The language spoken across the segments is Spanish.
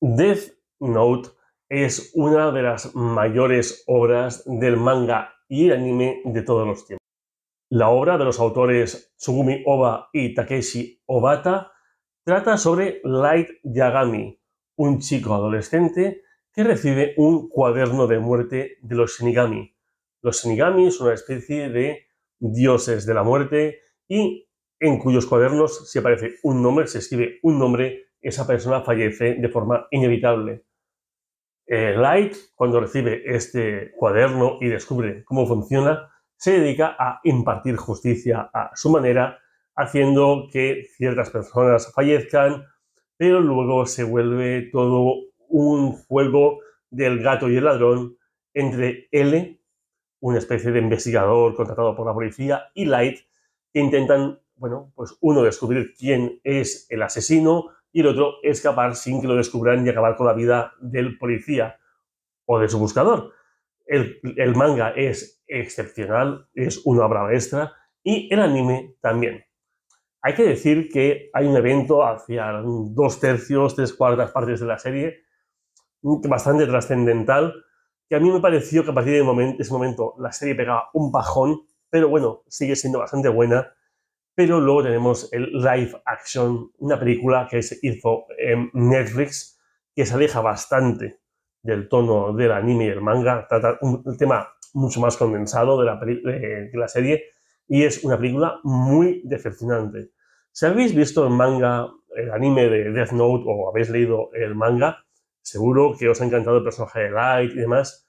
Death Note es una de las mayores obras del manga y el anime de todos los tiempos. La obra de los autores Tsugumi Oba y Takeshi Obata trata sobre Light Yagami, un chico adolescente que recibe un cuaderno de muerte de los Shinigami. Los Shinigami son una especie de dioses de la muerte y en cuyos cuadernos si aparece un nombre, se escribe un nombre esa persona fallece de forma inevitable. Eh, Light, cuando recibe este cuaderno y descubre cómo funciona, se dedica a impartir justicia a su manera, haciendo que ciertas personas fallezcan, pero luego se vuelve todo un juego del gato y el ladrón entre L, una especie de investigador contratado por la policía, y Light, que intentan, bueno, pues uno descubrir quién es el asesino y el otro escapar sin que lo descubran y acabar con la vida del policía o de su buscador. El, manga es excepcional, es una obra maestra y el anime también. Hay que decir que hay un evento hacia dos tercios, tres cuartas partes de la serie bastante trascendental que a mí me pareció que a partir de ese momento la serie pegaba un pajón, pero bueno, sigue siendo bastante buena pero luego tenemos el live action, una película que se hizo en Netflix, que se aleja bastante del tono del anime y el manga, trata un, tema mucho más condensado de la, de, de la serie y es una película muy decepcionante. Si habéis visto el manga, el anime de Death Note o habéis leído el manga, seguro que os ha encantado el personaje de Light y demás,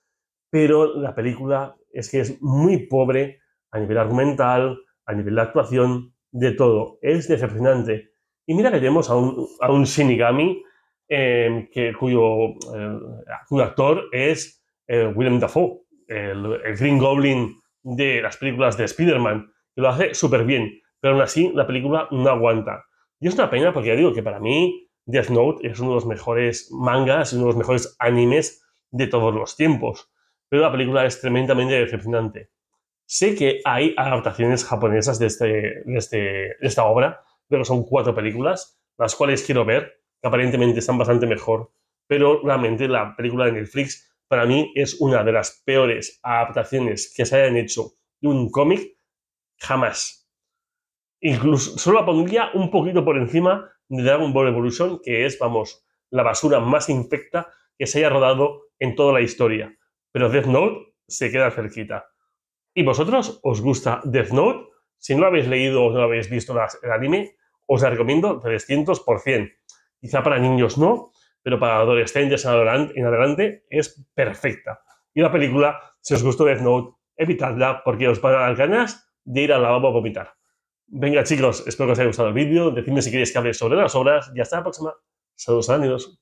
pero la película es que es muy pobre a nivel argumental, a nivel de actuación, de todo. Es decepcionante. Y mira que tenemos a un, a un Shinigami em, que, eh, cuyo, actor es eh, William Dafoe, el, Green Goblin de las películas de Spider-Man, que lo hace súper bien, pero aún así la película no aguanta. Y es una pena porque ya digo que para mí Death Note es uno de los mejores mangas, y uno de los mejores animes de todos los tiempos, pero la película es tremendamente decepcionante. Sé que hay adaptaciones japonesas este, este, de, esta obra, pero son cuatro películas, las cuales quiero ver, que aparentemente están bastante mejor, pero realmente la película de Netflix para mí es una de las peores adaptaciones que se hayan hecho de un cómic jamás. Incluso solo la pondría un poquito por encima de Dragon Ball Evolution, que es, vamos, la basura más infecta que se haya rodado en toda la historia. Pero Death Note se queda cerquita. ¿Y vosotros os gusta Death Note? Si no lo habéis leído o no habéis visto el anime, os la recomiendo 300%. Quizá para niños no, pero para adolescentes en adelante es perfecta. Y la película, si os gustó Death Note, evitadla porque os van a dar ganas de ir al lavabo a vomitar. Venga chicos, espero que os haya gustado el vídeo. Decidme si queréis que hable sobre las obras y hasta la próxima. Saludos, amigos.